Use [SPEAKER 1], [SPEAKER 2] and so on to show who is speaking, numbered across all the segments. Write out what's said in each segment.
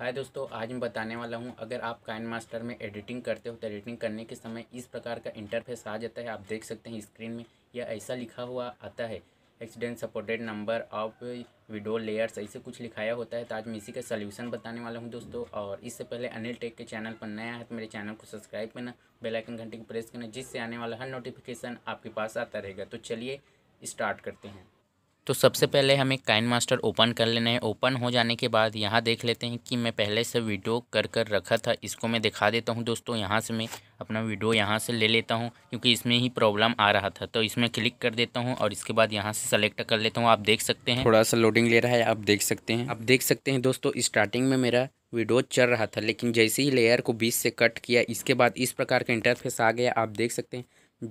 [SPEAKER 1] हाय दोस्तों आज मैं बताने वाला हूं अगर आप काइन मास्टर में एडिटिंग करते हो तो एडिटिंग करने के समय इस प्रकार का इंटरफेस आ जाता है आप देख सकते हैं स्क्रीन में या ऐसा लिखा हुआ आता है accident supported number of video layers ऐसे कुछ लिखाया होता है तो आज मैं इसी का सोल्यूशन बताने वाला हूँ दोस्तों और इससे पहले अनिल टेक के चैनल पर नया है तो मेरे चैनल को सब्सक्राइब करना बेलाइकन घंटे को प्रेस करना जिससे आने वाला हर नोटिफिकेशन आपके पास आता रहेगा तो चलिए स्टार्ट करते हैं तो सबसे पहले हमें काइन मास्टर ओपन कर लेना है ओपन हो जाने के बाद यहाँ देख लेते हैं कि मैं पहले से वीडियो कर कर रखा था इसको मैं दिखा देता हूँ दोस्तों यहाँ से मैं अपना वीडियो यहाँ से ले लेता हूँ क्योंकि इसमें ही प्रॉब्लम आ रहा था तो इसमें क्लिक कर देता हूँ और इसके बाद यहाँ से सेलेक्ट कर लेता हूँ आप देख सकते हैं थोड़ा सा लोडिंग ले रहा है आप देख सकते हैं आप देख सकते हैं दोस्तों स्टार्टिंग में मेरा वीडियो चल रहा था लेकिन जैसे ही लेयर को बीच से कट किया इसके बाद इस प्रकार का इंटरफेस आ गया आप देख सकते हैं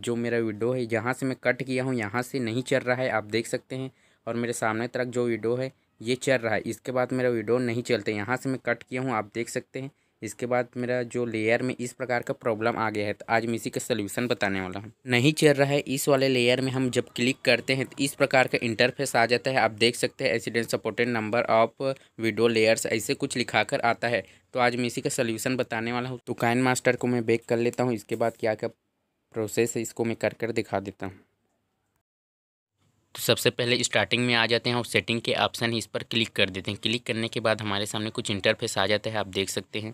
[SPEAKER 1] जो मेरा वीडियो है यहाँ से मैं कट किया हूँ यहाँ से नहीं चल रहा है आप देख सकते हैं और मेरे सामने तरफ जो वीडियो है ये चल रहा है इसके बाद मेरा वीडियो नहीं चलते यहाँ से मैं कट किया हूँ आप देख सकते हैं इसके बाद मेरा जो लेयर में इस प्रकार का प्रॉब्लम आ गया है तो आज मैं इसी का सलूशन बताने वाला हूँ नहीं चल रहा है इस वाले लेयर में हम जब क्लिक करते हैं तो इस प्रकार का इंटरफेस आ जाता है आप देख सकते हैं accident supported number of video layers ऐसे कुछ लिखा कर आता है तो आज मैं इसी का सोल्यूशन बताने वाला हूँ तो काइन मास्टर को मैं बेक कर लेता हूँ इसके बाद क्या क्या प्रोसेस है इसको मैं कर कर दिखा देता हूँ तो सबसे पहले स्टार्टिंग में आ जाते हैं और सेटिंग के ऑप्शन इस पर क्लिक कर देते हैं क्लिक करने के बाद हमारे सामने कुछ इंटरफेस आ जाता है आप देख सकते हैं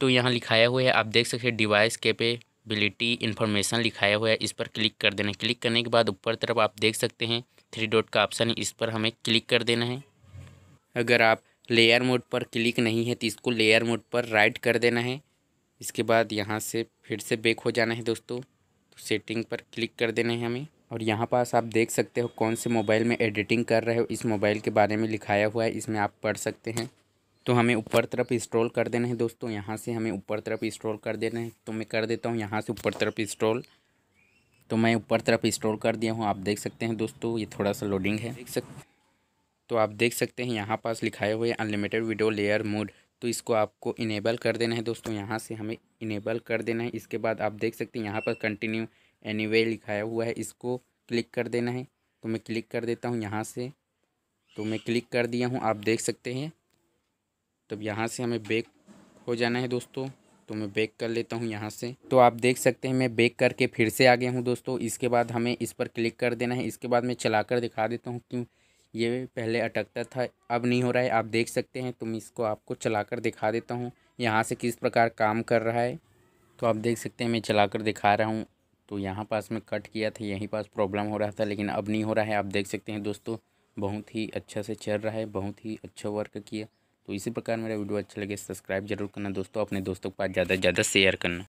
[SPEAKER 1] तो यहाँ लिखाया हुआ है आप देख सकते हैं डिवाइस कैपेबिलिटी इन्फॉर्मेशन लिखाया हुआ है इस पर क्लिक कर देना क्लिक करने के बाद ऊपर तरफ आप देख सकते हैं थ्री डॉट का ऑप्शन इस पर हमें क्लिक कर देना है अगर आप लेयर मोड पर क्लिक नहीं है तो इसको लेयर मोड पर राइट कर देना है इसके बाद यहाँ से फिर से बैक हो जाना है दोस्तों तो सेटिंग पर क्लिक कर देना है हमें और यहाँ पास आप देख सकते हो कौन से मोबाइल में एडिटिंग कर रहे हो इस मोबाइल के बारे में लिखाया हुआ है इसमें आप पढ़ सकते हैं तो हमें ऊपर तरफ स्क्रॉल कर देना है दोस्तों यहाँ से हमें ऊपर तरफ स्क्रॉल कर देना है तो मैं कर देता हूँ यहाँ से ऊपर तरफ स्क्रॉल तो मैं ऊपर तरफ स्क्रॉल कर दिया हूँ आप देख सकते हैं दोस्तों ये थोड़ा सा लोडिंग है देख सक तो आप देख सकते हैं यहाँ पास लिखाए हुए अनलिमिटेड वीडियो लेयर मोड तो इसको आपको इनेबल कर देना है दोस्तों यहाँ से हमें इनेबल कर देना है इसके बाद आप देख सकते हैं यहाँ पर कंटिन्यू एनीवे लिखाया हुआ है इसको क्लिक कर देना है तो मैं क्लिक कर देता हूँ यहाँ से तो मैं क्लिक कर दिया हूँ आप देख सकते हैं तब यहाँ से हमें बेक हो जाना है दोस्तों तो मैं बैक कर लेता हूँ यहाँ से तो आप देख सकते हैं मैं बेक करके फिर से आ गया हूँ दोस्तों इसके बाद हमें इस पर क्लिक कर देना है इसके बाद मैं चला कर दिखा देता हूँ क्यों ये पहले अटकता था अब नहीं हो रहा है आप देख सकते हैं तो मैं इसको आपको चला कर दिखा देता हूँ यहाँ से किस प्रकार काम कर रहा है तो आप देख सकते हैं मैं चला कर दिखा रहा हूँ तो यहाँ पास में कट किया था यहीं पास प्रॉब्लम हो रहा था लेकिन अब नहीं हो रहा है आप देख सकते हैं दोस्तों बहुत ही अच्छा से चल रहा है बहुत ही अच्छा वर्क किया तो इसी प्रकार मेरा वीडियो अच्छा लगे सब्सक्राइब जरूर करना दोस्तों अपने दोस्तों के पास ज़्यादा से ज़्यादा शेयर करना